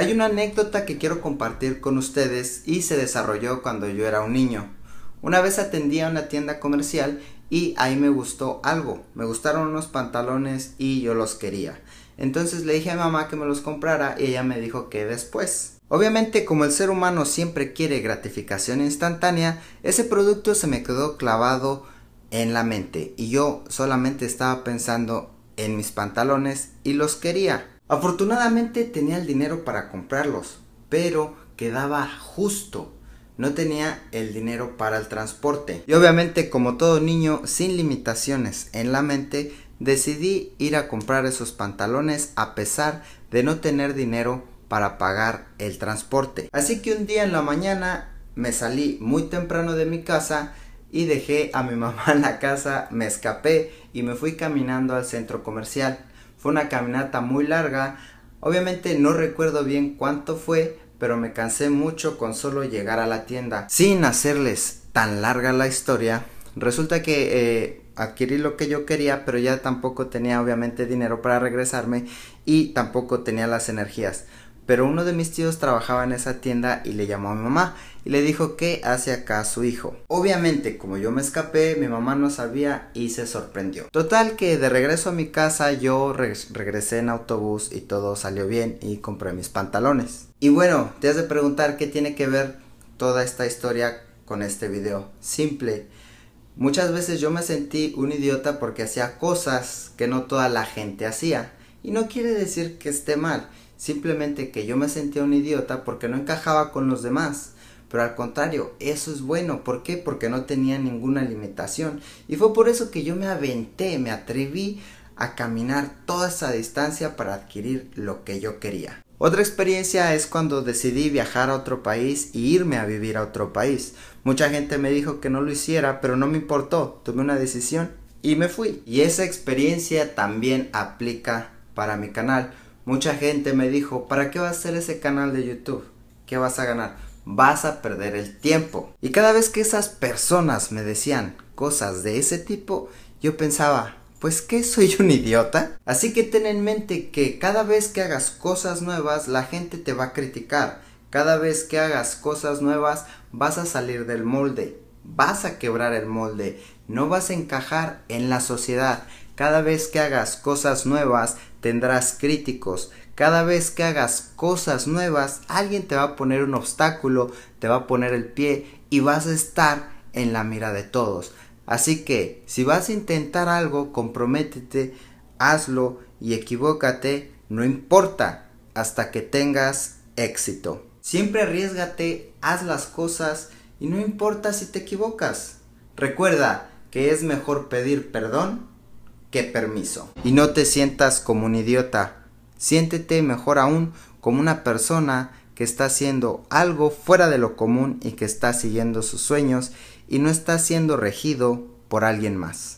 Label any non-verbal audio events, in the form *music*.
Hay una anécdota que quiero compartir con ustedes y se desarrolló cuando yo era un niño. Una vez atendía una tienda comercial y ahí me gustó algo. Me gustaron unos pantalones y yo los quería. Entonces le dije a mamá que me los comprara y ella me dijo que después. Obviamente como el ser humano siempre quiere gratificación instantánea, ese producto se me quedó clavado en la mente y yo solamente estaba pensando en mis pantalones y los quería. Afortunadamente tenía el dinero para comprarlos, pero quedaba justo. No tenía el dinero para el transporte. Y obviamente, como todo niño sin limitaciones en la mente, decidí ir a comprar esos pantalones a pesar de no tener dinero para pagar el transporte. Así que un día en la mañana me salí muy temprano de mi casa y dejé a mi *laughs* mamá en la casa, me escapé y me fui caminando al centro comercial. Fue una caminata muy larga, obviamente no recuerdo bien cuánto fue, pero me cansé mucho con solo llegar a la tienda. Sin hacerles tan larga la historia, resulta que eh, adquirí lo que yo quería, pero ya tampoco tenía obviamente dinero para regresarme y tampoco tenía las energías. Pero uno de mis tíos trabajaba en esa tienda y le llamó a mi mamá y le dijo que hace acá su hijo. Obviamente, como yo me escapé, mi mamá no sabía y se sorprendió. Total que de regreso a mi casa yo regresé en autobús y todo salió bien y compré mis pantalones. Y bueno, te has de preguntar qué tiene que ver toda esta historia con este video. Simple. Muchas veces yo me sentí un idiota porque hacía cosas que no toda la gente hacía. Y no quiere decir que esté mal, Simplemente que yo me sentía un idiota porque no encajaba con los demás. Pero al contrario, eso es bueno. ¿Por qué? Porque no tenía ninguna limitación. Y fue por eso que yo me aventé, me atreví a caminar toda esa distancia para adquirir lo que yo quería. Otra experiencia es cuando decidí viajar a otro país y irme a vivir a otro país. Mucha gente me dijo que no lo hiciera, pero no me importó, tomé una decisión y me fui. Y esa experiencia también aplica para mi canal. Mucha gente me dijo, ¿para qué va a hacer ese canal de YouTube? ¿Qué vas a ganar? Vas a perder el tiempo. Y cada vez que esas personas me decían cosas de ese tipo, yo pensaba, pues que soy un idiota. Así que ten en mente que cada vez que hagas cosas nuevas, la gente te va a criticar. Cada vez que hagas cosas nuevas, vas a salir del molde. Vas a quebrar el molde. No vas a encajar en la sociedad. Cada vez que hagas cosas nuevas tendrás críticos. Cada vez que hagas cosas nuevas, alguien te va a poner un obstáculo, te va a poner el pie y vas a estar en la mira de todos. Así que, si vas a intentar algo, comprométete, hazlo y equivócate, no importa, hasta que tengas éxito. Siempre arriesgate, haz las cosas y no importa si te equivocas. Recuerda que es mejor pedir perdón ¡Qué permiso. Y no te sientas como un idiota, siéntete mejor aún como una persona que está haciendo algo fuera de lo común y que está siguiendo sus sueños y no está siendo regido por alguien más.